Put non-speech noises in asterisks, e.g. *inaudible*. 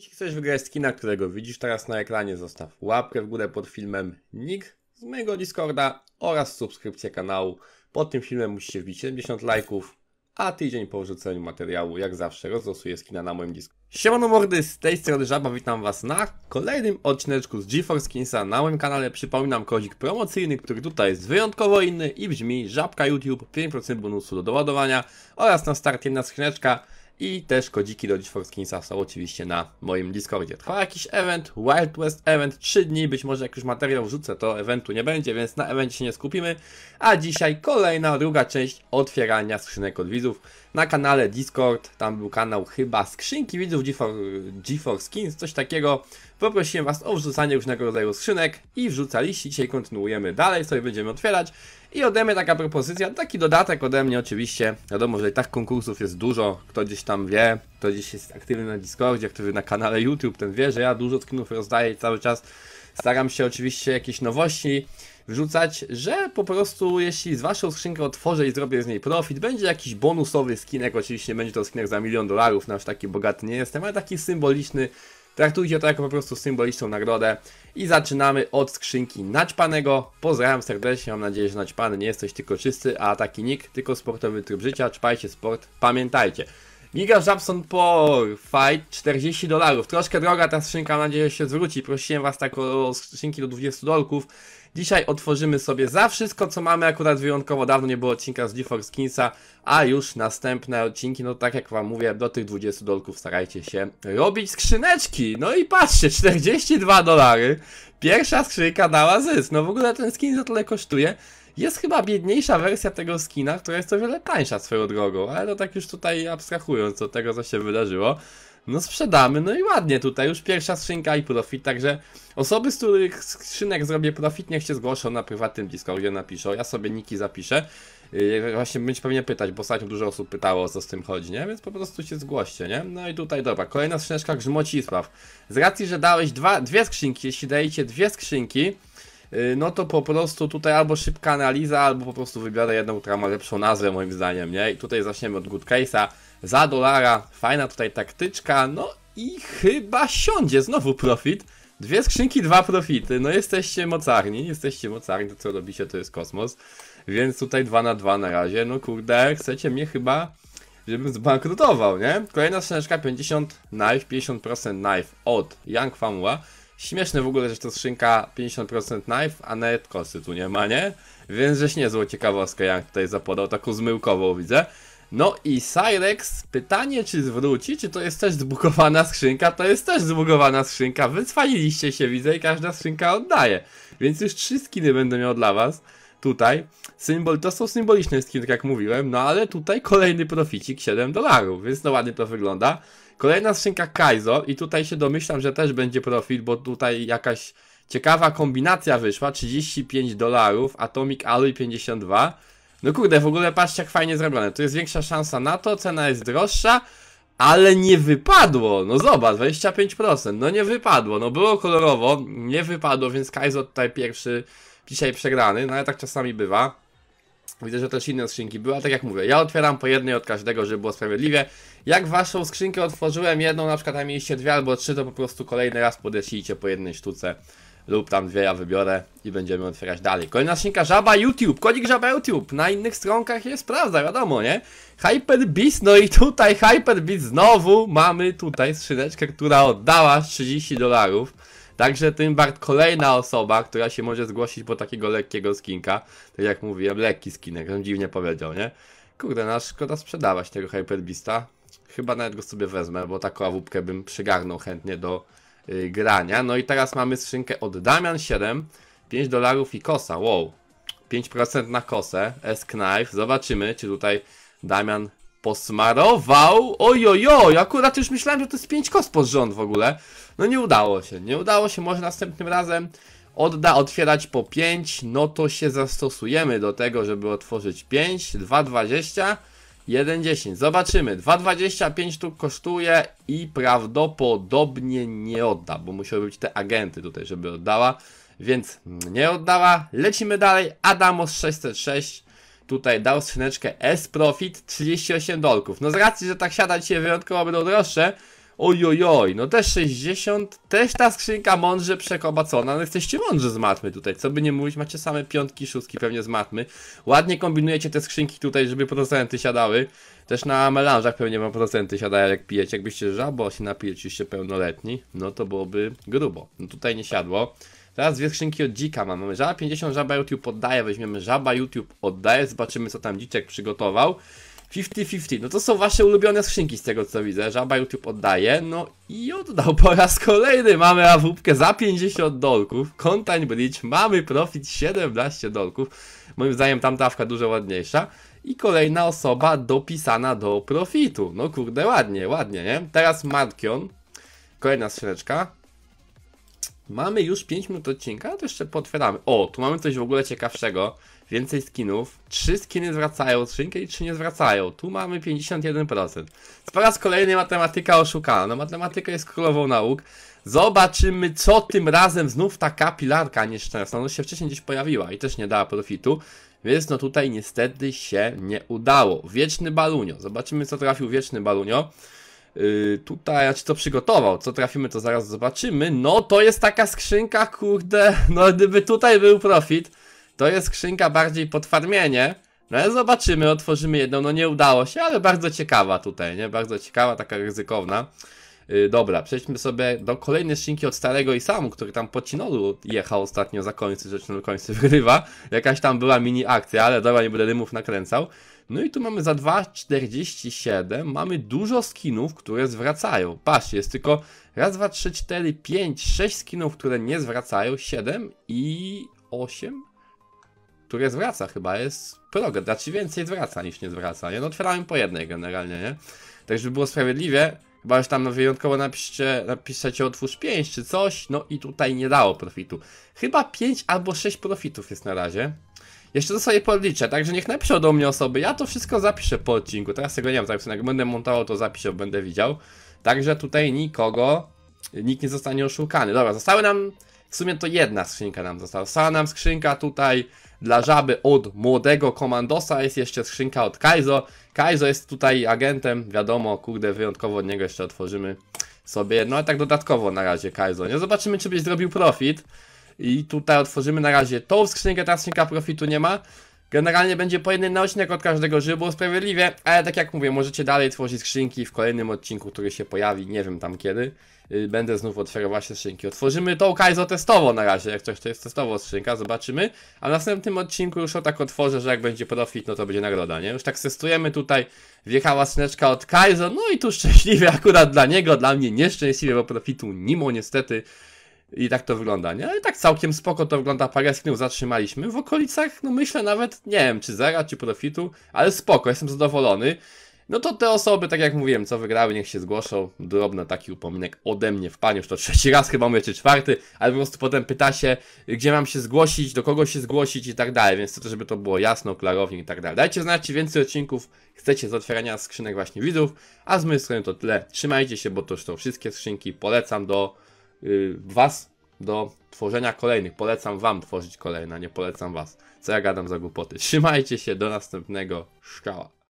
Jeśli chcesz wygrać skina, którego widzisz teraz na ekranie, zostaw łapkę w górę pod filmem, nick z mojego Discorda oraz subskrypcję kanału. Pod tym filmem musicie wbić 70 lajków, a tydzień po wrzuceniu materiału, jak zawsze, rozlosuję skina na moim Discordzie. Siemano mordy, z tej strony Żaba, witam was na kolejnym odcineczku z GeForce Skinsa na moim kanale. Przypominam kodzik promocyjny, który tutaj jest wyjątkowo inny i brzmi Żabka YouTube, 5% bonusu do doładowania oraz na start jedna skrzyneczka i też kodziki do GeForce Kinsa są oczywiście na moim Discordzie. Trwa jakiś event, Wild West event, 3 dni, być może jak już materiał wrzucę, to eventu nie będzie, więc na evencie się nie skupimy. A dzisiaj kolejna, druga część otwierania skrzynek od widzów na kanale Discord, tam był kanał chyba skrzynki widzów GeForce Skins, coś takiego. Poprosiłem Was o wrzucanie różnego rodzaju skrzynek i wrzucaliście. Dzisiaj kontynuujemy dalej, sobie będziemy otwierać. I ode mnie taka propozycja, taki dodatek ode mnie oczywiście. Wiadomo, że i tak konkursów jest dużo, kto gdzieś tam wie, kto gdzieś jest aktywny na Discordzie, aktywny na kanale YouTube, ten wie, że ja dużo skinów rozdaję cały czas. Staram się oczywiście jakieś nowości wrzucać, że po prostu jeśli z waszą skrzynkę otworzę i zrobię z niej profit, będzie jakiś bonusowy skinek, oczywiście będzie to skinek za milion dolarów, nasz no taki bogaty nie jestem, ale taki symboliczny, Traktujcie to jako po prostu symboliczną nagrodę i zaczynamy od skrzynki naćpanego. Pozdrawiam serdecznie, mam nadzieję, że naćpany nie jesteś tylko czysty, a taki nikt, tylko sportowy tryb życia. Czpajcie sport, pamiętajcie. Giga Japson po fight 40 dolarów. Troszkę droga ta skrzynka, mam nadzieję, że się zwróci. Prosiłem was tak o skrzynki do 20 dolków. Dzisiaj otworzymy sobie za wszystko, co mamy. Akurat wyjątkowo dawno nie było odcinka z GeForce Kinsa, a już następne odcinki, no tak jak wam mówię, do tych 20 dolków starajcie się robić skrzyneczki. No i patrzcie, 42 dolary. Pierwsza skrzynka dała zysk. No w ogóle ten skin za tyle kosztuje. Jest chyba biedniejsza wersja tego skina, która jest o wiele tańsza swoją drogą, ale to tak już tutaj abstrahując od tego, co się wydarzyło no sprzedamy, no i ładnie tutaj, już pierwsza skrzynka i profit, także osoby, z których skrzynek zrobię profit, niech się zgłoszą na prywatnym Discordzie, napiszą, ja sobie niki zapiszę, yy, właśnie będzie pewnie pytać, bo ostatnio dużo osób pytało, o co z tym chodzi, nie, więc po prostu się zgłoście, nie, no i tutaj, dobra, kolejna skrzyneczka Grzmocisław, z racji, że dałeś dwa, dwie skrzynki, jeśli dajecie dwie skrzynki, Y, no to po prostu tutaj albo szybka analiza, albo po prostu wybiorę jedną, która ma lepszą nazwę moim zdaniem, nie? I tutaj zaczniemy od Good Case'a. Za dolara, fajna tutaj taktyczka, no i chyba siądzie znowu profit. Dwie skrzynki, dwa profity. No jesteście mocarni, jesteście mocarni, to co robicie to jest kosmos. Więc tutaj 2 na 2 na razie. No kurde, chcecie mnie chyba, żebym zbankrutował, nie? Kolejna skrzyneczka 50 knife, 50% knife od young Famua. Śmieszne w ogóle, że to skrzynka 50% knife, a nawet kosy tu nie ma, nie? Więc żeś niezłą ciekawostkę jak tutaj zapodał, taką zmyłkową widzę. No i Cyrex, pytanie czy zwróci, czy to jest też zbugowana skrzynka? To jest też zbugowana skrzynka, wycwaliliście się widzę i każda skrzynka oddaje. Więc już trzy skiny będę miał dla was tutaj. Symbol, to są symboliczne skiny, tak jak mówiłem, no ale tutaj kolejny proficik 7 dolarów, więc no ładnie to wygląda. Kolejna skrzynka Kaizo i tutaj się domyślam, że też będzie profit, bo tutaj jakaś ciekawa kombinacja wyszła. 35 dolarów, Atomic Alloy 52. No kurde, w ogóle patrzcie jak fajnie zrobione. Tu jest większa szansa na to, cena jest droższa, ale nie wypadło. No zobacz, 25%. No nie wypadło. No było kolorowo, nie wypadło, więc Kaizo tutaj pierwszy dzisiaj przegrany. No ale tak czasami bywa. Widzę, że też inne skrzynki były, ale tak jak mówię, ja otwieram po jednej od każdego, żeby było sprawiedliwie. Jak waszą skrzynkę otworzyłem jedną, na przykład tam mieliście dwie albo trzy, to po prostu kolejny raz podeszlijcie po jednej sztuce lub tam dwie ja wybiorę i będziemy otwierać dalej. Kolejna skrzynka Żaba YouTube, kodzik Żaba YouTube, na innych stronkach jest prawda, wiadomo, nie? Hyperbeast, no i tutaj Hyperbeast znowu mamy tutaj skrzyneczkę, która oddała 30 dolarów. Także tym Bart kolejna osoba, która się może zgłosić po takiego lekkiego skinka. Tak jak mówiłem, lekki skinek, on dziwnie powiedział, nie? Kurde, nasz no, szkoda sprzedawać tego hyperbista? Chyba nawet go sobie wezmę, bo taką awupkę bym przygarnął chętnie do yy, grania. No i teraz mamy skrzynkę od Damian7, 5 dolarów i kosa, wow. 5% na kosę, S-Knife. Zobaczymy, czy tutaj Damian posmarował. Ojojo, akurat już myślałem, że to jest 5 kost pod rząd w ogóle. No nie udało się, nie udało się, może następnym razem odda otwierać po 5, no to się zastosujemy do tego, żeby otworzyć 5, 2,20, 1,10. Zobaczymy, 2,25 tu kosztuje i prawdopodobnie nie odda, bo musiały być te agenty tutaj, żeby oddała, więc nie oddała. Lecimy dalej, Adamos 606 tutaj dał skrzyneczkę S-Profit 38 dolków. No z racji, że tak siada się wyjątkowo będą droższe, ojojoj, no też 60, też ta skrzynka mądrze przekobacona, no jesteście mądrzy z matmy tutaj, co by nie mówić, macie same piątki, szóstki pewnie z matmy. Ładnie kombinujecie te skrzynki tutaj, żeby procenty siadały. Też na melanżach pewnie wam procenty siadają jak pijecie, jakbyście żabo się napijecie, pełnoletni, no to byłoby grubo. No tutaj nie siadło. Teraz dwie skrzynki od dzika mamy. mamy żaba 50, żaba YouTube oddaje. Weźmiemy żaba YouTube oddaje. Zobaczymy co tam dziczek przygotował. 50-50. No to są wasze ulubione skrzynki z tego co widzę. Żaba YouTube oddaje. No i oddał po raz kolejny. Mamy awupkę za 50 dolków. Content Bridge. Mamy profit 17 dolków. Moim zdaniem tamta awka dużo ładniejsza. I kolejna osoba dopisana do profitu. No kurde, ładnie, ładnie, nie? Teraz Markion. Kolejna skrzyneczka. Mamy już 5 minut odcinka, to jeszcze potwieramy. O, tu mamy coś w ogóle ciekawszego. Więcej skinów. 3 skiny zwracają skrzynkę i 3 nie zwracają. Tu mamy 51%. Po raz kolejny matematyka oszukana. No, matematyka jest królową nauk. Zobaczymy, co tym razem znów ta kapilarka nieszczęsna. No się wcześniej gdzieś pojawiła i też nie dała profitu. Więc no tutaj niestety się nie udało. Wieczny balunio. Zobaczymy, co trafił wieczny balunio. Yy, tutaj tutaj, ci to przygotował, co trafimy, to zaraz zobaczymy. No, to jest taka skrzynka, kurde, no gdyby tutaj był profit, to jest skrzynka bardziej pod farmienie. No ale zobaczymy, otworzymy jedną, no nie udało się, ale bardzo ciekawa tutaj, nie? Bardzo ciekawa, taka ryzykowna. Y, dobra, przejdźmy sobie do kolejnej szynki od starego Isamu, który tam po Cinoru jechał ostatnio za końcy, rzecz na końcu *laughs* wygrywa. Jakaś tam była mini akcja, ale dobra, nie będę rymów nakręcał. No i tu mamy za 2,47 mamy dużo skinów, które zwracają. Patrzcie, jest tylko raz, dwa, trzy, cztery, pięć, sześć skinów, które nie zwracają, siedem i osiem, które zwraca chyba, jest program, znaczy więcej zwraca niż nie zwraca, nie? No otwierałem po jednej generalnie, nie? Tak żeby było sprawiedliwie, Chyba już tam wyjątkowo napiszcie, napiszecie otwórz 5 czy coś, no i tutaj nie dało profitu. Chyba 5 albo 6 profitów jest na razie. Jeszcze to sobie podliczę, także niech napiszą do mnie osoby, ja to wszystko zapiszę po odcinku, teraz tego nie wiem, tak jak będę montował to zapiszę, będę widział. Także tutaj nikogo, nikt nie zostanie oszukany. Dobra, zostały nam w sumie to jedna skrzynka nam została. Została nam skrzynka tutaj dla żaby od młodego komandosa, jest jeszcze skrzynka od Kaizo. Kaizo jest tutaj agentem, wiadomo, kurde, wyjątkowo od niego jeszcze otworzymy sobie, no ale tak dodatkowo na razie Kaizo. Nie zobaczymy, czy byś zrobił profit. I tutaj otworzymy na razie tą skrzynkę, ta skrzynka profitu nie ma. Generalnie będzie po jednym na odcinek od każdego, żeby było sprawiedliwie, ale tak jak mówię, możecie dalej tworzyć skrzynki w kolejnym odcinku, który się pojawi, nie wiem tam kiedy. Y, będę znów otwierał właśnie skrzynki. Otworzymy tą Kaizo testowo na razie, jak coś to jest testowo skrzynka, zobaczymy. A w następnym odcinku już o tak otworzę, że jak będzie profit, no to będzie nagroda, nie? Już tak testujemy tutaj, wjechała skrzyneczka od Kaizo, no i tu szczęśliwie *laughs* akurat dla niego, dla mnie nieszczęśliwie, bo profitu nimo niestety. I tak to wygląda, nie? ale no tak całkiem spoko to wygląda, parę screenów no, zatrzymaliśmy, w okolicach, no myślę nawet, nie wiem, czy zera, czy profitu, ale spoko, jestem zadowolony. No to te osoby, tak jak mówiłem, co wygrały, niech się zgłoszą. Drobny taki upominek ode mnie w paniu, już to trzeci raz chyba mówię, czy czwarty, ale po prostu potem pyta się, gdzie mam się zgłosić, do kogo się zgłosić i tak dalej, więc chcę, żeby to było jasno, klarownie i tak dalej. Dajcie znać, czy więcej odcinków chcecie z otwierania skrzynek właśnie widzów, a z mojej strony to tyle. Trzymajcie się, bo to już są wszystkie skrzynki, polecam do Y, was do tworzenia kolejnych. Polecam Wam tworzyć kolejne, nie polecam Was. Co ja gadam za głupoty. Trzymajcie się, do następnego. Szczała.